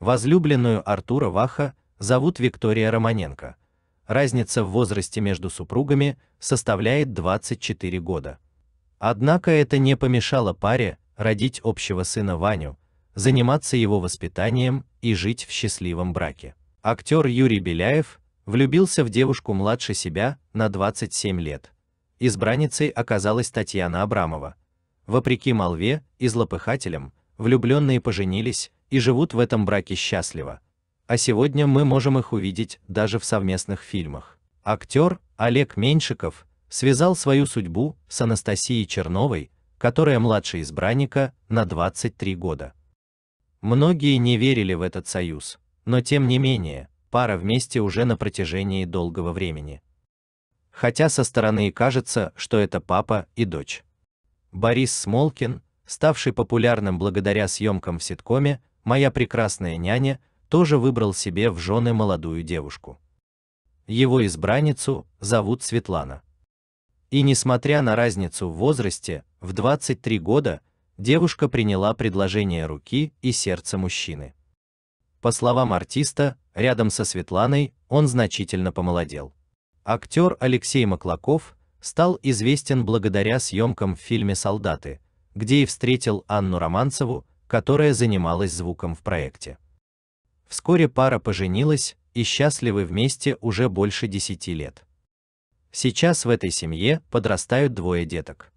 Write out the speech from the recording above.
Возлюбленную Артура Ваха зовут Виктория Романенко. Разница в возрасте между супругами составляет 24 года. Однако это не помешало паре родить общего сына Ваню, заниматься его воспитанием и жить в счастливом браке. Актер Юрий Беляев влюбился в девушку младше себя на 27 лет. Избранницей оказалась Татьяна Абрамова. Вопреки молве и злопыхателям, влюбленные поженились, и живут в этом браке счастливо. А сегодня мы можем их увидеть даже в совместных фильмах. Актер Олег Меньшиков связал свою судьбу с Анастасией Черновой, которая младше избранника на 23 года. Многие не верили в этот союз, но тем не менее, пара вместе уже на протяжении долгого времени. Хотя со стороны и кажется, что это папа и дочь. Борис Смолкин, ставший популярным благодаря съемкам в ситкоме моя прекрасная няня, тоже выбрал себе в жены молодую девушку. Его избранницу зовут Светлана. И несмотря на разницу в возрасте, в 23 года, девушка приняла предложение руки и сердца мужчины. По словам артиста, рядом со Светланой он значительно помолодел. Актер Алексей Маклаков стал известен благодаря съемкам в фильме «Солдаты», где и встретил Анну Романцеву, которая занималась звуком в проекте. Вскоре пара поженилась и счастливы вместе уже больше 10 лет. Сейчас в этой семье подрастают двое деток.